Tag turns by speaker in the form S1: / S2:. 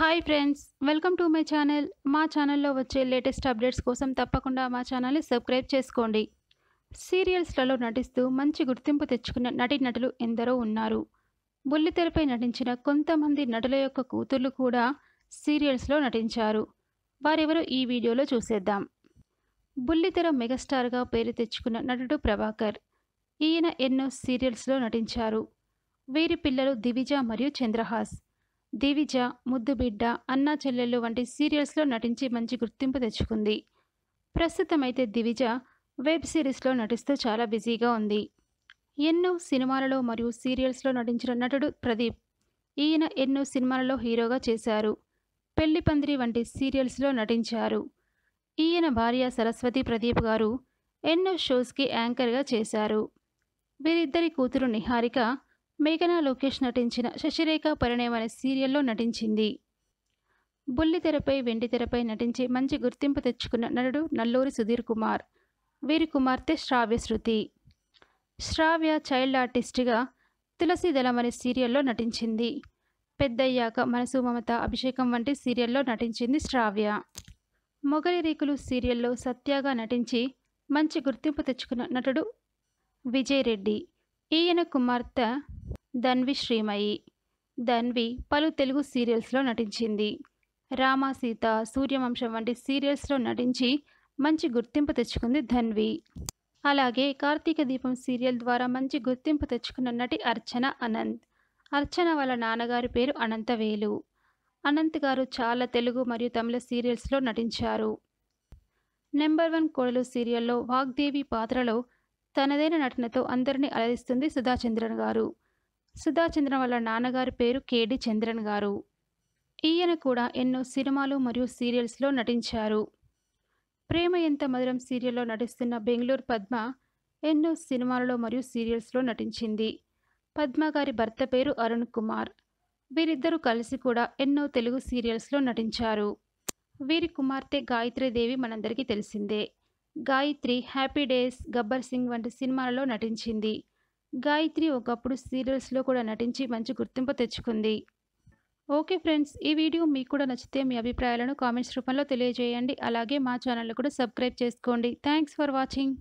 S1: hi friends welcome to my channel మా ఛానల్లో వచ్చే లేటెస్ట్ అప్డేట్స్ కోసం తప్పకుండా మా ఛానల్ని సబ్స్క్రైబ్ చేసుకోండి సీరియల్స్లలో నటిస్తూ మంచి గుర్తింపు తెచ్చుకున్న నటులు ఎందరో ఉన్నారు బుల్లితెరపై నటించిన కొంతమంది నటుల యొక్క కూతుర్లు కూడా సీరియల్స్లో నటించారు వారెవరో ఈ వీడియోలో చూసేద్దాం బుల్లితెర మెగాస్టార్గా పేరు తెచ్చుకున్న నటుడు ప్రభాకర్ ఈయన ఎన్నో సీరియల్స్లో నటించారు వీరి పిల్లలు దివిజ మరియు చంద్రహాస్ దివిజ ముద్దుబిడ్డ అన్నా చెల్లెళ్ళు వంటి సీరియల్స్లో నటించి మంచి గుర్తింపు తెచ్చుకుంది ప్రస్తుతం అయితే దివిజ వెబ్ సిరీస్లో నటిస్తూ చాలా బిజీగా ఉంది ఎన్నో సినిమాలలో మరియు సీరియల్స్లో నటించిన నటుడు ప్రదీప్ ఈయన ఎన్నో సినిమాలలో హీరోగా చేశారు పెళ్లి పందిరి వంటి సీరియల్స్లో నటించారు ఈయన భార్య సరస్వతి ప్రదీప్ గారు ఎన్నో షోస్కి యాంకర్గా చేశారు వీరిద్దరి కూతురు నిహారిక మేఘనా లోకేష్ నటించిన శశిరేఖ పరిణయం అనే సీరియల్లో నటించింది బుల్లితెరపై వెండితెరపై నటించి మంచి గుర్తింపు తెచ్చుకున్న నటుడు నల్లూరి సుధీర్ కుమార్ వీరి కుమార్తె శ్రావ్య శృతి శ్రావ్య చైల్డ్ ఆర్టిస్ట్గా తులసిదళం అనే సీరియల్లో నటించింది పెద్దయ్యాక మనసు మమత అభిషేకం వంటి సీరియల్లో నటించింది శ్రావ్య మొగలి రేకులు సీరియల్లో సత్యాగా నటించి మంచి గుర్తింపు తెచ్చుకున్న నటుడు విజయ్ రెడ్డి ఈయన కుమార్తె ధన్వి శ్రీమయి ధన్వి పలు తెలుగు సీరియల్స్లో నటించింది రామా సీత సూర్యవంశం వంటి సీరియల్స్లో నటించి మంచి గుర్తింపు తెచ్చుకుంది ధన్వి అలాగే కార్తీక దీపం సీరియల్ ద్వారా మంచి గుర్తింపు తెచ్చుకున్న నటి అర్చన అనంత్ అర్చన వాళ్ళ నాన్నగారి పేరు అనంతవేలు అనంత్ గారు చాలా తెలుగు మరియు తమిళ సీరియల్స్లో నటించారు నెంబర్ వన్ కోడలు సీరియల్లో వాగ్దేవి పాత్రలో తనదైన నటనతో అందరినీ అలరిస్తుంది సుధాచంద్రన్ గారు సుధాచంద్రన్ వాళ్ళ నాన్నగారి పేరు కేడి చంద్రన్ గారు ఈయన కూడా ఎన్నో సినిమాలు మరియు సీరియల్స్లో నటించారు ప్రేమ ఎంత మధురం సీరియల్లో నటిస్తున్న బెంగళూరు పద్మ ఎన్నో సినిమాలలో మరియు సీరియల్స్లో నటించింది పద్మ గారి భర్త పేరు అరుణ్ కుమార్ వీరిద్దరూ కలిసి కూడా ఎన్నో తెలుగు సీరియల్స్లో నటించారు వీరి కుమార్తె గాయత్రీదేవి మనందరికీ తెలిసిందే గాయత్రి హ్యాపీ డేస్ గబ్బర్ సింగ్ వంటి సినిమాలలో నటించింది గాయత్రి ఒకప్పుడు సీరియల్స్లో కూడా నటించి మంచి గుర్తింపు తెచ్చుకుంది ఓకే ఫ్రెండ్స్ ఈ వీడియో మీకు కూడా నచ్చితే మీ అభిప్రాయాలను కామెంట్స్ రూపంలో తెలియజేయండి అలాగే మా ఛానల్ని కూడా సబ్స్క్రైబ్ చేసుకోండి థ్యాంక్స్ ఫర్ వాచింగ్